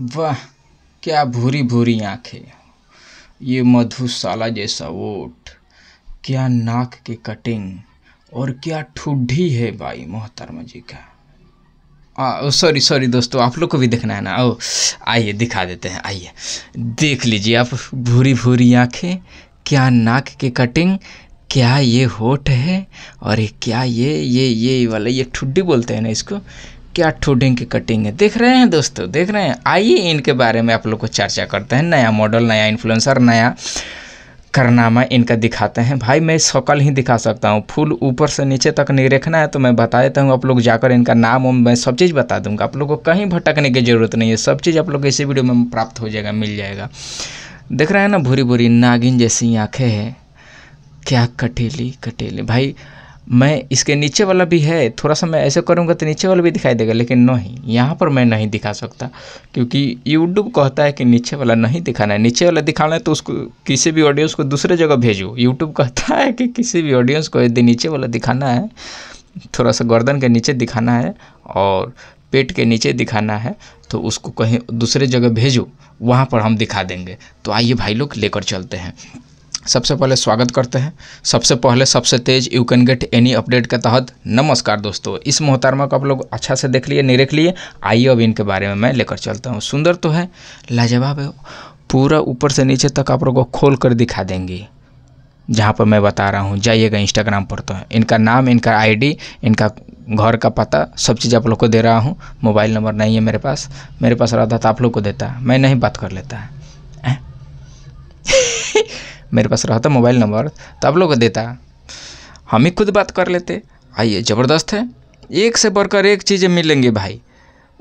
वाह क्या भूरी भूरी आंखें ये मधुशाला जैसा वोट क्या नाक की कटिंग और क्या ठुड्ढी है भाई मोहतरमा जी का सॉरी सॉरी दोस्तों आप लोग को भी देखना है ना ओ आइए दिखा देते हैं आइए देख लीजिए आप भूरी भूरी आंखें क्या नाक की कटिंग क्या ये होठ है और ये क्या ये ये ये वाला ये ठुड्डी बोलते हैं ना इसको क्या ठूडिंग की कटिंग है देख रहे हैं दोस्तों देख रहे हैं आइए इनके बारे में आप लोग को चर्चा करते हैं नया मॉडल नया इन्फ्लुएंसर नया करनामा इनका दिखाते हैं भाई मैं शकल ही दिखा सकता हूँ फुल ऊपर से नीचे तक रखना है तो मैं बता देता हूँ आप लोग जाकर इनका नाम वो मैं सब चीज़ बता दूंगा आप लोग को कहीं भटकने की ज़रूरत नहीं है सब चीज़ आप लोग को इसी वीडियो में प्राप्त हो जाएगा मिल जाएगा देख रहे हैं ना भूरी भूरी नागिन जैसी आँखें हैं क्या कटेली कटेली भाई मैं इसके नीचे वाला भी है थोड़ा सा मैं ऐसे करूँगा तो नीचे वाला भी दिखाई देगा लेकिन नहीं यहाँ पर मैं नहीं दिखा सकता क्योंकि यूट्यूब कहता है कि नीचे वाला नहीं दिखाना है नीचे वाला दिखाना है तो उसको किसी भी ऑडियंस को दूसरे जगह भेजो यूट्यूब कहता है कि किसी भी ऑडियंस को यदि नीचे वाला दिखाना है थोड़ा सा गर्दन के नीचे दिखाना है और पेट के नीचे दिखाना है तो उसको कहीं दूसरे जगह भेजो वहाँ पर हम दिखा देंगे तो आइए भाई लोग लेकर चलते हैं सबसे पहले स्वागत करते हैं सबसे पहले सबसे तेज you can get any update के तहत नमस्कार दोस्तों इस मोहतरमा को आप लोग अच्छा से देख लिए निरख लिए आइए अब इनके बारे में मैं लेकर चलता हूँ सुंदर तो है लाजवाब है पूरा ऊपर से नीचे तक आप लोगों को खोल कर दिखा देंगी जहाँ पर मैं बता रहा हूँ जाइएगा इंस्टाग्राम पर तो इनका नाम इनका आईडी इनका घर का पता सब चीज़ आप लोग को दे रहा हूँ मोबाइल नंबर नहीं है मेरे पास मेरे पास रहता तो आप लोग को देता मैं नहीं बात कर लेता है मेरे पास रहता मोबाइल नंबर तो आप लोग को देता हम ही खुद बात कर लेते आइए ज़बरदस्त है एक से बढ़कर एक चीज़ें मिलेंगे भाई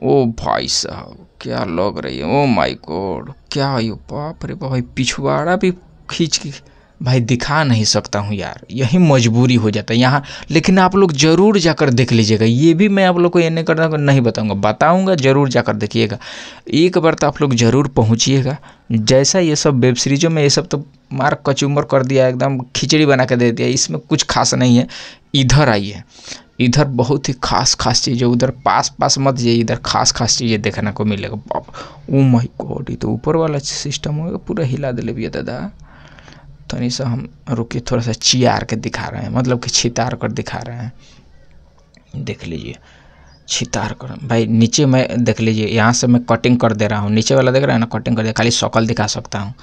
ओ भाई साहब क्या लग रही है ओ माई गोड क्या है बाप रे भाई पिछवाड़ा भी खींच के भाई दिखा नहीं सकता हूँ यार यही मजबूरी हो जाता है यहाँ लेकिन आप लोग ज़रूर जाकर देख लीजिएगा ये भी मैं आप लोग को ये नहीं करना नहीं बताऊँगा बताऊँगा ज़रूर जाकर देखिएगा एक बार तो आप लोग ज़रूर पहुँचिएगा जैसा ये सब वेब सीरीजों में ये सब तो मार कचूमर कर दिया एकदम खिचड़ी बना के दे दिया इसमें कुछ खास नहीं है इधर आइए इधर बहुत ही खास खास चीज़ें उधर पास पास मत जाइए इधर खास खास चीज़ें देखने को मिलेगा बाप ओ माय गॉड ये तो ऊपर वाला सिस्टम होगा पूरा हिला दे भैया दादा थोड़ी तो सा हम रुके थोड़ा सा चियार के दिखा रहे हैं मतलब कि छितार कर दिखा रहे हैं देख लीजिए अच्छी तार कर भाई नीचे मैं देख लीजिए यहाँ से मैं कटिंग कर दे रहा हूँ नीचे वाला देख रहा है ना कटिंग कर दे खाली शकल दिखा सकता हूँ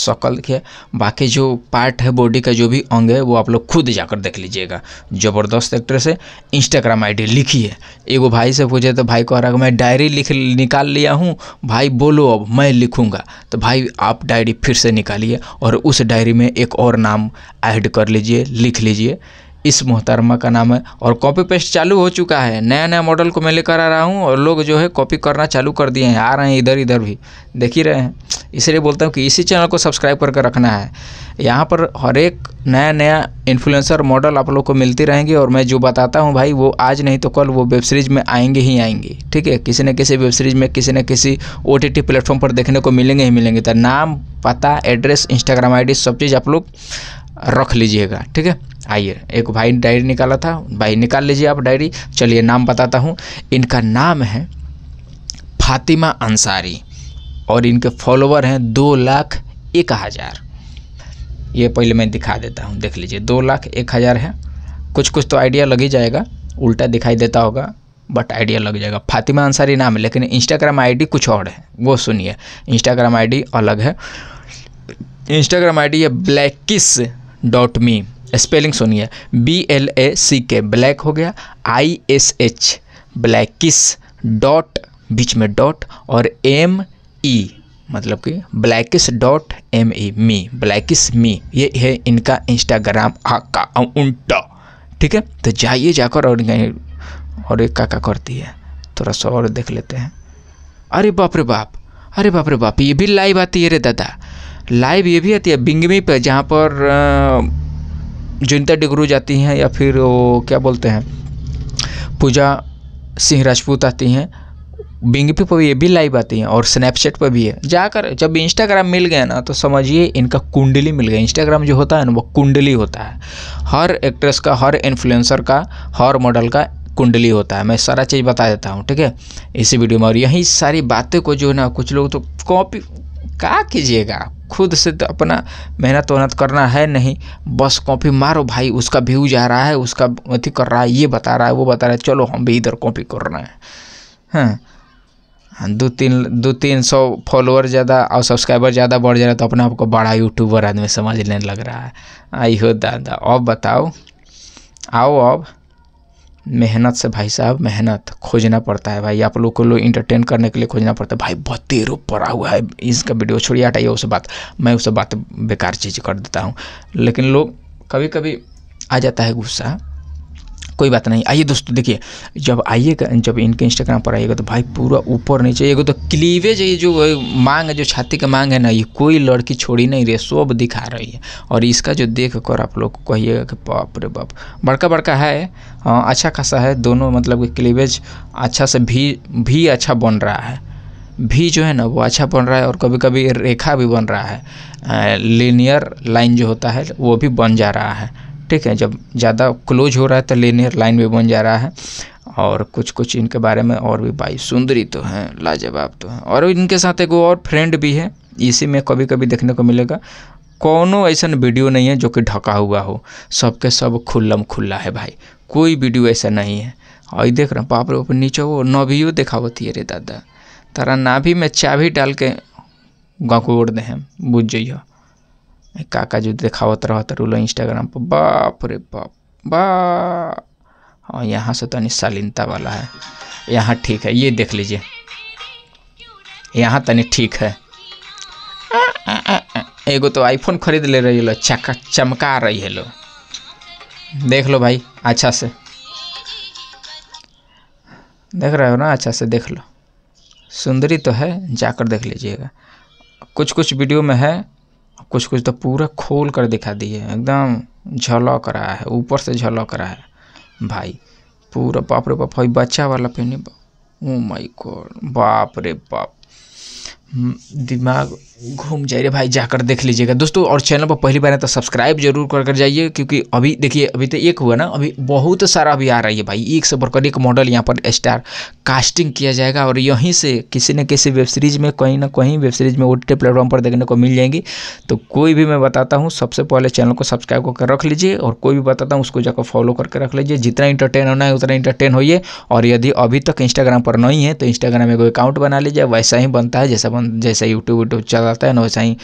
शकल देखिए बाकी जो पार्ट है बॉडी का जो भी अंग है वो आप लोग खुद जाकर देख लीजिएगा ज़बरदस्त एक्टर से इंस्टाग्राम आई लिखी लिखिए एगो भाई से पूछे तो भाई कह रहा है मैं डायरी लिख निकाल लिया हूँ भाई बोलो अब मैं लिखूँगा तो भाई आप डायरी फिर से निकालिए और उस डायरी में एक और नाम ऐड कर लीजिए लिख लीजिए इस मोहतरमा का नाम है और कॉपी पेस्ट चालू हो चुका है नया नया मॉडल को मैं लेकर आ रहा हूँ और लोग जो है कॉपी करना चालू कर दिए हैं आ रहे हैं इधर इधर भी देख ही रहे हैं इसलिए बोलता हूँ कि इसी चैनल को सब्सक्राइब करके रखना है यहाँ पर हर एक नया नया इन्फ्लुएंसर मॉडल आप लोग को मिलती रहेंगी और मैं जो बताता हूँ भाई वो आज नहीं तो कल वो वेब सीरीज़ में आएंगे ही आएंगे ठीक है किसी न किसी वेब सीरीज़ में किसी न किसी ओ टी प्लेटफॉर्म पर देखने को मिलेंगे ही मिलेंगे तो नाम पता एड्रेस इंस्टाग्राम आईडी सब चीज़ आप लोग रख लीजिएगा ठीक है आइए एक भाई डायरी निकाला था भाई निकाल लीजिए आप डायरी चलिए नाम बताता हूँ इनका नाम है फातिमा अंसारी और इनके फॉलोवर हैं दो लाख एक हज़ार ये पहले मैं दिखा देता हूँ देख लीजिए दो लाख एक हज़ार है कुछ कुछ तो आइडिया लग ही जाएगा उल्टा दिखाई देता होगा बट आइडिया लग जाएगा फातिमा अंसारी नाम है लेकिन इंस्टाग्राम आईडी कुछ और है वो सुनिए इंस्टाग्राम आईडी अलग है इंस्टाग्राम आईडी है ब्लैकिस डॉट मी स्पेलिंग सुनिए B L A C K black हो गया I S H blackish dot बीच में डॉट और एम ई e, मतलब कि blackish dot M E me blackish me ये है इनका इंस्टाग्राम अकाउंट ठीक है तो जाइए जाकर और और एक काका करती है थोड़ा सा और देख लेते हैं अरे बाप रे बाप अरे बाप रे बाप ये भी लाइव आती है रे दादा लाइव ये भी आती है बिंगमी पे जहाँ पर जनिता डिगरू जाती हैं या फिर वो क्या बोलते हैं पूजा सिंह राजपूत आती हैं बिंगपी पर ये भी लाइव आती हैं और स्नैपचैट पर भी है जाकर जब इंस्टाग्राम मिल गया ना तो समझिए इनका कुंडली मिल गया इंस्टाग्राम जो होता है ना वो कुंडली होता है हर एक्ट्रेस का हर इन्फ्लुएंसर का हर मॉडल का कुंडली होता है मैं सारा चीज़ बता देता हूँ ठीक है इसी वीडियो में और यही सारी बातें को जो है ना कुछ लोग तो कॉपी क्या कीजिएगा खुद से तो अपना मेहनत वहनत करना है नहीं बस कॉपी मारो भाई उसका व्यू जा रहा है उसका अथी कर रहा है ये बता रहा है वो बता रहा है चलो हम भी इधर कॉपी कर रहे हैं हाँ दो तीन दो तीन सौ फॉलोअर ज़्यादा और सब्सक्राइबर ज़्यादा बढ़ जा रहा है तो अपने आप को बड़ा यूट्यूबर आदमी समझने लग रहा है आई हो दादा अब बताओ आओ अब मेहनत से भाई साहब मेहनत खोजना पड़ता है भाई आप लोग को लोग इंटरटेन करने के लिए खोजना पड़ता है भाई बहुत देर पड़ा हुआ है इसका वीडियो छोड़िए हटाइए उससे बात मैं उससे बात बेकार चीज़ कर देता हूँ लेकिन लोग कभी कभी आ जाता है गुस्सा कोई बात नहीं आइए दोस्तों देखिए जब आइएगा जब इनके इंस्टाग्राम पर आइएगा तो भाई पूरा ऊपर नीचे एगो तो क्लीवेज ये जो मांग है जो छाती का मांग है ना ये कोई लड़की छोड़ी नहीं रही सब दिखा रही है और इसका जो देख कर आप लोग को कहिएगा कि बाप रे बाप बड़का बड़का है हाँ, अच्छा खासा है दोनों मतलब कि क्लीवेज अच्छा से भी भी अच्छा बन रहा है भी जो है ना वो अच्छा बन रहा है और कभी कभी रेखा भी बन रहा है लीनियर लाइन जो होता है वो भी बन जा रहा है ठीक है जब ज़्यादा क्लोज हो रहा है तो लेनियर लाइन भी बन जा रहा है और कुछ कुछ इनके बारे में और भी भाई सुंदरी तो हैं लाजवाब तो हैं और इनके साथ एक और फ्रेंड भी है इसी में कभी कभी देखने को मिलेगा कोनो ऐसा वीडियो नहीं है जो कि ढका हुआ हो सबके सब खुल्लम खुल्ला है भाई कोई वीडियो ऐसा नहीं है और ये देख रहा हूँ बाप ऊपर नीचे वो नभियो दिखावती है रे दादा तारा नाभि में चाभी डाल के गाँव को ओढ़ दे हैं बुझ जइ काका जो देखावत रहत रू इंस्टाग्राम पर बाप रे बाप बा हाँ यहाँ से तनि तो शालीनता वाला है यहाँ ठीक है ये देख लीजिए यहाँ तनि ठीक है एगो तो आईफोन खरीद ले रही लो चका चमका रही है लो देख लो भाई अच्छा से देख रहे हो ना अच्छा से देख लो सुंदरी तो है जाकर देख लीजिएगा कुछ कुछ वीडियो में है कुछ कुछ तो पूरा खोल कर दिखा दिए एकदम झलक रहा है ऊपर से झलक रहा है भाई पूरा बाप रे बाप भाई बच्चा वाला पहने ओ माय गॉड बाप रे बाप दिमाग घूम जाए रे भाई जाकर देख लीजिएगा दोस्तों और चैनल पर पहली बार है तो सब्सक्राइब जरूर कर कर जाइए क्योंकि अभी देखिए अभी तो एक हुआ ना अभी बहुत सारा अभी आ रही है भाई एक से बढ़कर एक मॉडल यहाँ पर स्टार कास्टिंग किया जाएगा और यहीं से किसी न किसी वेब सीरीज में कहीं ना कहीं वेब सीरीज में ओ प्लेटफॉर्म पर देखने को मिल जाएंगी तो कोई भी मैं बताता हूँ सबसे पहले चैनल को सब्सक्राइब करके रख लीजिए और कोई भी बताता हूँ उसको जाकर फॉलो करके रख लीजिए जितना इंटरटेन होना है उतना इंटरटेन होइए और यदि अभी तक इंस्टाग्राम पर नहीं है तो इंस्टाग्राम में कोई अकाउंट बना लीजिए वैसा ही बनता है जैसा फोन जैसा यूट्यूब वूट्यूब चलाता है ना वैसा ही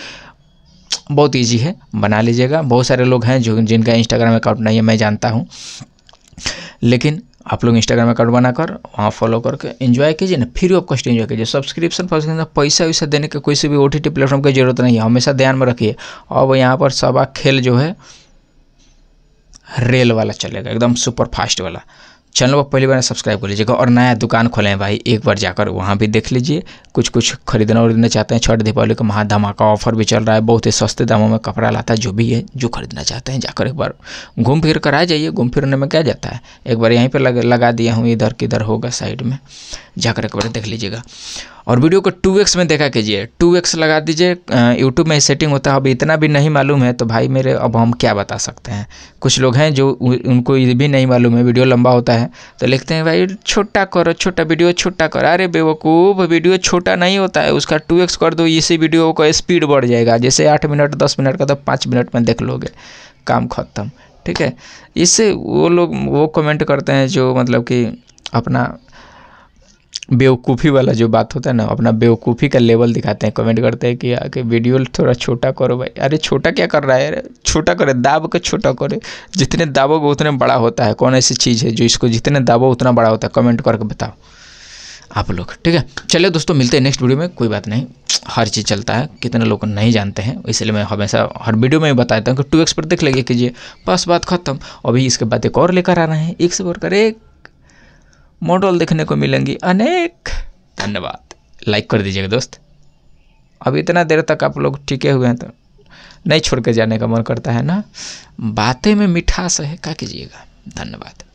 बहुत ईजी है बना लीजिएगा बहुत सारे लोग हैं जो जिनका इंस्टाग्राम अकाउंट नहीं है मैं जानता हूँ लेकिन आप लोग इंस्टाग्राम अकाउंट बनाकर वहाँ फॉलो करके एंजॉय कीजिए ना फ्री ऑफ कॉस्ट एंजॉय कीजिए सब्सक्रिप्शन फॉर पैसा वैसा देने का कोई से भी ओ टी प्लेटफॉर्म की जरूरत नहीं है हमेशा ध्यान में रखिए अब यहाँ पर सबा खेल जो है रेल वाला चलेगा एकदम सुपर फास्ट वाला चैनल को पहली बार सब्सक्राइब कर लीजिएगा और नया दुकान खोले हैं भाई एक बार जाकर वहाँ भी देख लीजिए कुछ कुछ खरीदना उरीदना चाहते हैं छठ दीपावली का महा धमाका ऑफर भी चल रहा है बहुत ही सस्ते दामों में कपड़ा लाता है जो भी है जो खरीदना चाहते हैं जाकर एक बार घूम फिर कर आ जाइए घूम फिरने में क्या जाता है एक बार यहीं पर लगा दिया हूँ इधर किधर होगा साइड में जाकर एक बार देख लीजिएगा और वीडियो को टू एक्स में देखा कीजिए टू एक्स लगा दीजिए यूट्यूब में सेटिंग होता है अब इतना भी नहीं मालूम है तो भाई मेरे अब हम क्या बता सकते हैं कुछ लोग हैं जो उनको ये भी नहीं मालूम है वीडियो लंबा होता है तो लिखते हैं भाई छोटा करो छोटा वीडियो छोटा करो अरे बेवकूफ़ वीडियो छोटा नहीं होता है उसका टू एक्स कर दो इसी वीडियो का स्पीड बढ़ जाएगा जैसे आठ मिनट दस मिनट का तो पाँच मिनट में देख लोगे काम ख़त्म ठीक है इससे वो लोग वो कमेंट करते हैं जो मतलब कि अपना बेवकूफ़ी वाला जो बात होता है ना अपना बेवकूफ़ी का लेवल दिखाते हैं कमेंट करते हैं कि आके वीडियो थोड़ा छोटा करो भाई अरे छोटा क्या कर रहा है छोटा करे दाब के छोटा करे जितने दाबोगे उतने बड़ा होता है कौन ऐसी चीज़ है जो इसको जितने दाबो उतना बड़ा होता है कमेंट करके बताओ आप लोग ठीक है चलिए दोस्तों मिलते हैं नेक्स्ट वीडियो में कोई बात नहीं हर चीज़ चलता है कितने लोग नहीं जानते हैं इसलिए मैं हमेशा हर वीडियो में ही बता देता हूँ कि टू एक्स पर देख लेंगे कीजिए बस बात खत्म अभी इसके बाद एक और लेकर आ रहे हैं एक से बढ़कर एक मॉडल देखने को मिलेंगी अनेक धन्यवाद लाइक कर दीजिएगा दोस्त अब इतना देर तक आप लोग टिके हुए हैं तो नहीं छोड़ के जाने का मन करता है ना बातें में मिठास है क्या कीजिएगा धन्यवाद